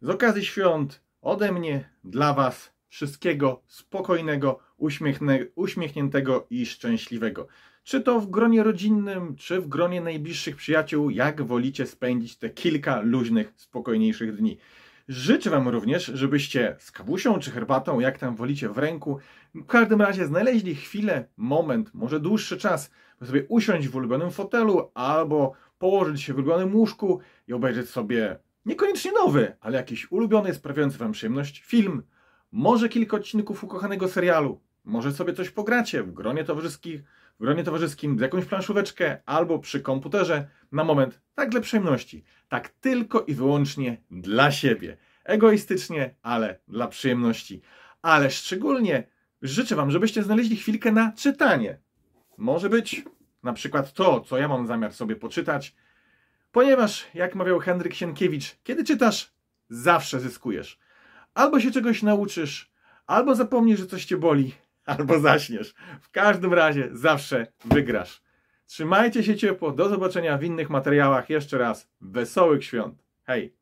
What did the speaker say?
Z okazji świąt ode mnie dla Was wszystkiego spokojnego, uśmiechniętego i szczęśliwego. Czy to w gronie rodzinnym, czy w gronie najbliższych przyjaciół, jak wolicie spędzić te kilka luźnych, spokojniejszych dni. Życzę Wam również, żebyście z kawusią czy herbatą, jak tam wolicie, w ręku, w każdym razie znaleźli chwilę, moment, może dłuższy czas, by sobie usiąść w ulubionym fotelu albo położyć się w ulubionym łóżku i obejrzeć sobie Niekoniecznie nowy, ale jakiś ulubiony, sprawiający Wam przyjemność film. Może kilka odcinków ukochanego serialu. Może sobie coś pogracie w gronie towarzyskich, w gronie towarzyskim z jakąś planszóweczkę albo przy komputerze na moment tak dla przyjemności. Tak tylko i wyłącznie dla siebie. Egoistycznie, ale dla przyjemności. Ale szczególnie życzę Wam, żebyście znaleźli chwilkę na czytanie. Może być na przykład to, co ja mam zamiar sobie poczytać, Ponieważ, jak mawiał Henryk Sienkiewicz, kiedy czytasz, zawsze zyskujesz. Albo się czegoś nauczysz, albo zapomnisz, że coś cię boli, albo zaśniesz. W każdym razie zawsze wygrasz. Trzymajcie się ciepło, do zobaczenia w innych materiałach. Jeszcze raz, wesołych świąt. Hej!